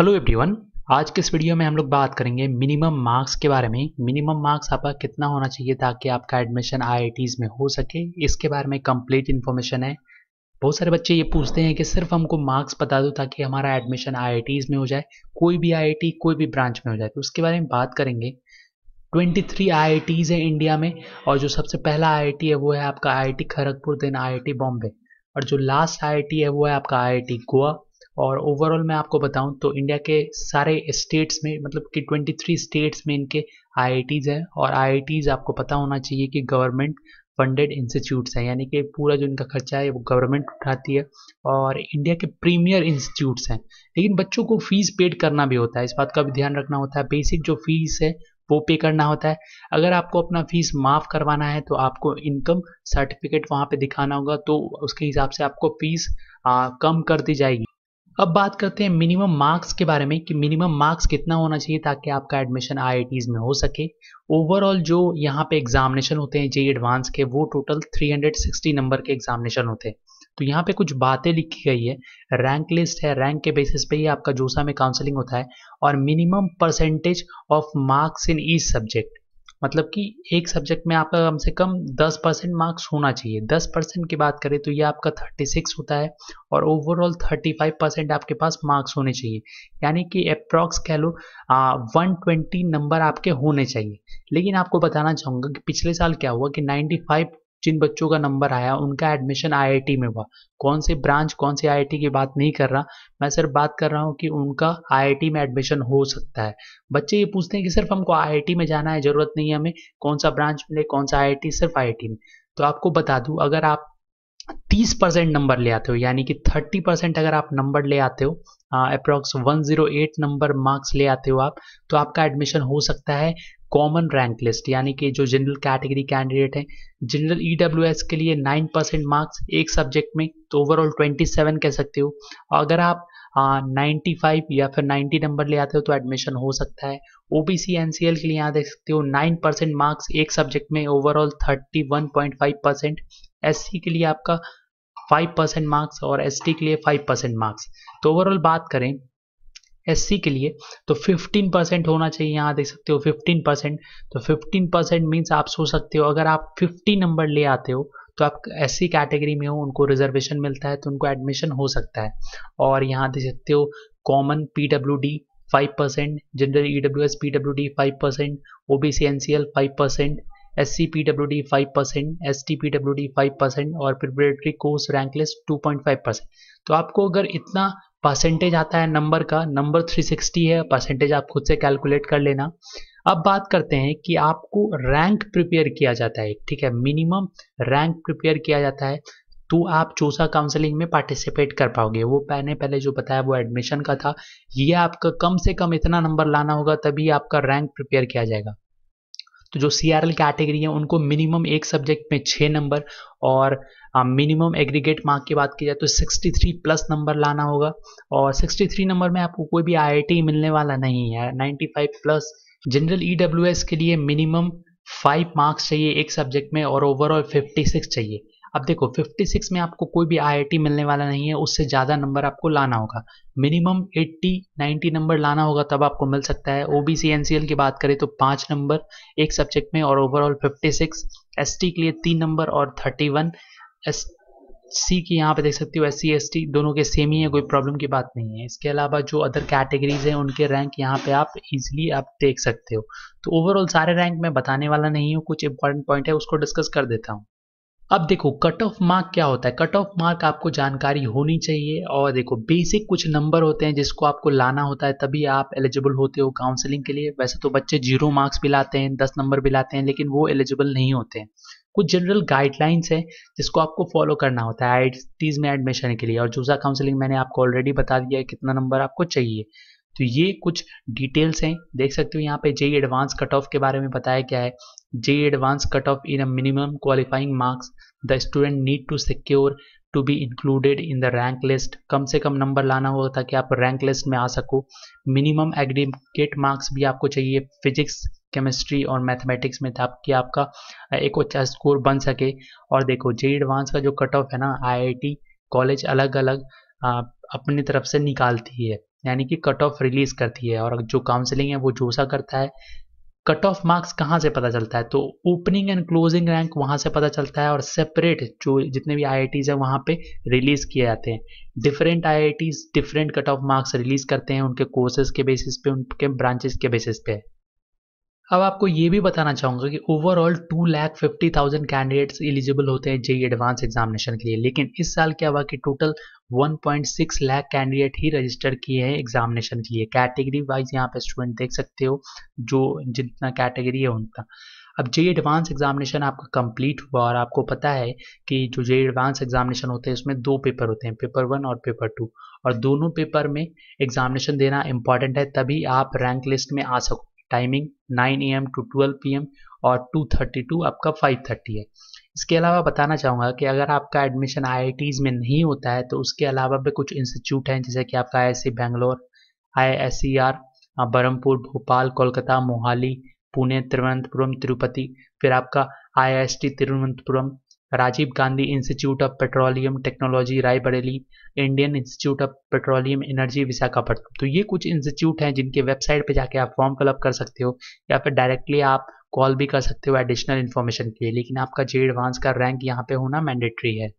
hello everyone आज के इस वीडियो में हम लोग बात करेंगे मिनिमम मार्क्स के बारे में मिनिमम मार्क्स आपका कितना होना चाहिए ताकि आपका एडमिशन आई में हो सके इसके बारे में कंप्लीट इन्फॉर्मेशन है बहुत सारे बच्चे ये पूछते हैं कि सिर्फ हमको मार्क्स बता दो ताकि हमारा एडमिशन आई में हो जाए कोई भी आई कोई भी ब्रांच में हो जाए तो उसके बारे में बात करेंगे 23 आईआईटीज है इंडिया में और जो सबसे पहला आई है वो है आपका I I T then I Bombay और जो लास्ट आई है वो है आपका आई गोवा और ओवरऑल मैं आपको बताऊं तो इंडिया के सारे स्टेट्स में मतलब कि 23 स्टेट्स में इनके आई हैं और आई आपको पता होना चाहिए कि गवर्नमेंट फंडेड इंस्टीट्यूट्स हैं यानी कि पूरा जो इनका खर्चा है वो गवर्नमेंट उठाती है और इंडिया के प्रीमियर इंस्टीट्यूट्स हैं लेकिन बच्चों को फीस पेड करना भी होता है इस बात का भी ध्यान रखना होता है बेसिक जो फीस है वो पे करना होता है अगर आपको अपना फीस माफ़ करवाना है तो आपको इनकम सर्टिफिकेट वहाँ पे दिखाना होगा तो उसके हिसाब से आपको फीस आ, कम कर दी जाएगी अब बात करते हैं मिनिमम मार्क्स के बारे में कि मिनिमम मार्क्स कितना होना चाहिए ताकि आपका एडमिशन आई में हो सके ओवरऑल जो यहाँ पे एग्जामिनेशन होते हैं जे एडवांस के वो टोटल 360 नंबर के एग्जामिनेशन होते हैं तो यहाँ पे कुछ बातें लिखी गई है रैंक लिस्ट है रैंक के बेसिस पे ही आपका जोसा में काउंसलिंग होता है और minimum percentage of marks in each subject मतलब कि एक सब्जेक्ट में आपका कम से कम 10 परसेंट मार्क्स होना चाहिए 10 परसेंट की बात करें तो ये आपका 36 होता है और ओवरऑल 35 परसेंट आपके पास मार्क्स होने चाहिए यानी कि अप्रॉक्स कह लो वन ट्वेंटी नंबर आपके होने चाहिए लेकिन आपको बताना चाहूँगा कि पिछले साल क्या हुआ कि 95 जिन बच्चों का नंबर आया उनका एडमिशन आईआईटी में हुआ कौन से ब्रांच कौन से आईआईटी की बात नहीं कर रहा मैं सिर्फ बात कर रहा हूँ कि उनका आईआईटी में एडमिशन हो सकता है बच्चे ये पूछते हैं कि सिर्फ हमको आईआईटी में जाना है ज़रूरत नहीं है हमें कौन सा ब्रांच मिले कौन सा आई सिर्फ आई में तो आपको बता दूँ अगर आप तीस परसेंट नंबर ले आते हो यानी कि थर्टी परसेंट अगर आप नंबर ले आते हो approx one zero eight number marks ले आते हो आप तो आपका एडमिशन हो सकता है कॉमन रैंक लिस्ट यानी कि जो जनरल कैटेगरी कैंडिडेट हैं जनरल ई e के लिए 9 परसेंट मार्क्स एक सब्जेक्ट में तो ओवरऑल 27 कह सकते हो अगर आप नाइन्टी फाइव या फिर नाइन्टी नंबर ले आते हो तो एडमिशन हो सकता है O B C N C L के लिए यहाँ देख सकते हो नाइन परसेंट मार्क्स एक सब्जेक्ट में overall thirty one point five percent S C के लिए आपका फाइव परसेंट मार्क्स और एस टी के लिए फाइव परसेंट मार्क्स तो ओवरऑल बात करें एससी के लिए तो 15 परसेंट होना चाहिए यहाँ देख सकते हो 15 परसेंट तो 15 परसेंट मीन्स आप सोच सकते हो अगर आप 50 नंबर ले आते हो तो आप एस कैटेगरी में हो उनको रिजर्वेशन मिलता है तो उनको एडमिशन हो सकता है और यहाँ देख सकते हो common P 5% D five percent general E W S P W D five percent O B C N C L five percent S C P W D five percent S T P W D five percent और preparatory course rankless two point five percent तो आपको अगर इतना percentage आता है number का number 360 है percentage आप खुद से कैलकुलेट कर लेना अब बात करते हैं कि आपको रैंक प्रिपेयर किया जाता है ठीक है मिनिमम रैंक प्रिपेयर किया जाता है तो आप चोसा काउंसलिंग में पार्टिसिपेट कर पाओगे वो पहले पहले जो बताया वो एडमिशन का था ये आपका कम से कम इतना नंबर लाना होगा तभी आपका रैंक प्रिपेयर किया जाएगा तो जो सी आर एल कैटेगरी है उनको मिनिमम एक सब्जेक्ट में छः नंबर और मिनिमम एग्रीगेट मार्क की बात की जाए तो 63 प्लस नंबर लाना होगा और 63 नंबर में आपको कोई भी आई मिलने वाला नहीं है 95 प्लस जनरल ई के लिए मिनिमम फाइव मार्क्स चाहिए एक सब्जेक्ट में और ओवरऑल 56 चाहिए अब देखो 56 में आपको कोई भी आईआईटी मिलने वाला नहीं है उससे ज़्यादा नंबर आपको लाना होगा मिनिमम 80 90 नंबर लाना होगा तब आपको मिल सकता है ओबीसी एनसीएल की बात करें तो पाँच नंबर एक सब्जेक्ट में और ओवरऑल 56 एस के लिए तीन नंबर और 31 एस सी की यहाँ पे देख सकते हो एस सी एस टी दोनों के सेम ही है कोई प्रॉब्लम की बात नहीं है इसके अलावा जो अदर कैटेगरीज हैं उनके रैंक यहाँ पे आप इजीली आप देख सकते हो तो ओवरऑल सारे रैंक मैं बताने वाला नहीं हूँ कुछ इंपॉर्टेंट पॉइंट है उसको डिस्कस कर देता हूँ अब देखो कट ऑफ मार्क क्या होता है कट ऑफ मार्क आपको जानकारी होनी चाहिए और देखो बेसिक कुछ नंबर होते हैं जिसको आपको लाना होता है तभी आप एलिजिबल होते हो काउंसलिंग के लिए वैसे तो बच्चे जीरो मार्क्स भी लाते हैं दस नंबर भी लाते हैं लेकिन वो एलिजिबल नहीं होते हैं कुछ जनरल गाइडलाइंस है जिसको आपको फॉलो करना होता है आई में एडमिशन के लिए और जूसा काउंसलिंग मैंने आपको ऑलरेडी बता दिया है कितना नंबर आपको चाहिए तो ये कुछ डिटेल्स हैं देख सकते हो यहाँ पे जे एडवांस कट ऑफ के बारे में बताया क्या है J advance cut off in a minimum qualifying marks the student need to secure to be included in the rank list कम से कम नंबर लाना होगा ताकि आप रैंक लिस्ट में आ सको मिनिमम एग्रीगेट मार्क्स भी आपको चाहिए फिजिक्स केमिस्ट्री और मैथमेटिक्स में ताकि आपका एक अच्छा स्कोर बन सके और देखो जे एडवांस का जो कट ऑफ है ना आई कॉलेज अलग अलग अपनी तरफ से निकालती है यानी कि कट ऑफ रिलीज करती है और जो काउंसलिंग है वो जोसा करता है कट ऑफ मार्क्स कहाँ से पता चलता है तो ओपनिंग एंड क्लोजिंग रैंक वहाँ से पता चलता है और सेपरेट जो जितने भी आई हैं वहाँ पे रिलीज़ किए जाते हैं different I different cut off marks release करते हैं उनके कोर्सेज के बेसिस पे उनके ब्रांचेस के बेसिस पे अब आपको ये भी बताना चाहूँगा कि overall two lakh fifty thousand candidates eligible होते हैं जेई एडवांस एग्जामिनेशन के लिए लेकिन इस साल क्या हुआ कि टोटल 1.6 लाख कैंडिडेट ही रजिस्टर किए हैं एग्जामिनेशन के लिए कैटेगरी वाइज यहाँ पे स्टूडेंट देख सकते हो जो जितना कैटेगरी है उनका अब जे एडवांस एग्जामिनेशन आपका कंप्लीट हुआ और आपको पता है कि जो जे एडवांस एग्जामिनेशन होते हैं उसमें दो पेपर होते हैं पेपर वन और पेपर टू और दोनों पेपर में एग्जामिनेशन देना इंपॉर्टेंट है तभी आप रैंक लिस्ट में आ सको timing 9 A M to 12 P M और थर्टी टू आपका 5:30 है इसके अलावा बताना चाहूँगा कि अगर आपका एडमिशन आई में नहीं होता है तो उसके अलावा भी कुछ इंस्टीट्यूट हैं जैसे कि आपका आई बेंगलोर आई बरमपुर भोपाल कोलकाता मोहाली पुणे तिरुवनंतपुरम तिरुपति फिर आपका T Thiruvananthapuram Rajiv Gandhi institute of petroleum technology Raebareli Indian institute of petroleum energy Visakhapatnam तो ये कुछ इंस्टीट्यूट हैं जिनके वेबसाइट पे जाके आप फॉर्म फिलअप कर सकते हो या फिर डायरेक्टली आप कॉल भी कर सकते हो एडिशनल इन्फॉर्मेशन के लिए लेकिन आपका जे एडवांस का रैंक यहाँ पे होना मैंडेटरी है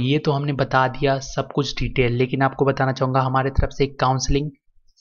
ये तो हमने बता दिया सब कुछ डिटेल लेकिन आपको बताना चाहूँगा हमारे तरफ से एक काउंसलिंग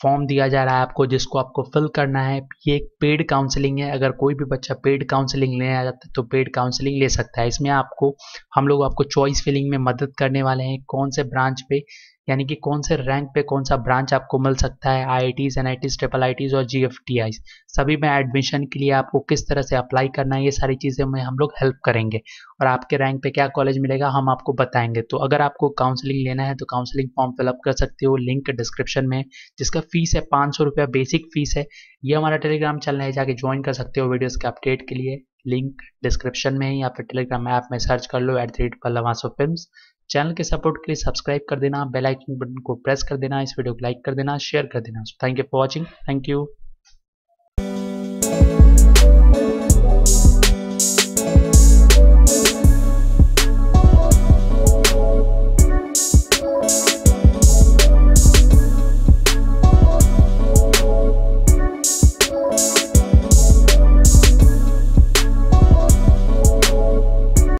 फॉर्म दिया जा रहा है आपको जिसको आपको फिल करना है ये एक पेड काउंसलिंग है अगर कोई भी बच्चा पेड काउंसलिंग लेने आ जाता है तो पेड काउंसलिंग ले सकता है इसमें आपको हम लोग आपको चॉइस फिलिंग में मदद करने वाले हैं कौन से ब्रांच पे यानी कि कौन से रैंक पे कौन सा ब्रांच आपको मिल सकता है I I Ts N I Ts triple I Ts और जी एफ टी आई सभी में एडमिशन के लिए आपको किस तरह से अप्लाई करना है ये सारी चीज़ें में हम लोग हेल्प करेंगे और आपके रैंक पे क्या कॉलेज मिलेगा हम आपको बताएंगे तो अगर आपको काउंसलिंग लेना है तो काउंसलिंग फॉर्म फिलअप कर सकते हो लिंक डिस्क्रिप्शन में जिसका फीस है पाँच सौ रुपया बेसिक फीस है ये हमारा टेलीग्राम चैनल है जाके ज्वाइन कर सकते हो वीडियोज़ के अपडेट के लिए लिंक डिस्क्रिप्शन में या फिर टेलीग्राम ऐप में सर्च कर लो एट द फिल्म चैनल के सपोर्ट के लिए सब्सक्राइब कर देना बेल आइकन बटन को प्रेस कर देना इस वीडियो को लाइक कर देना शेयर कर देना thank you for watching thank you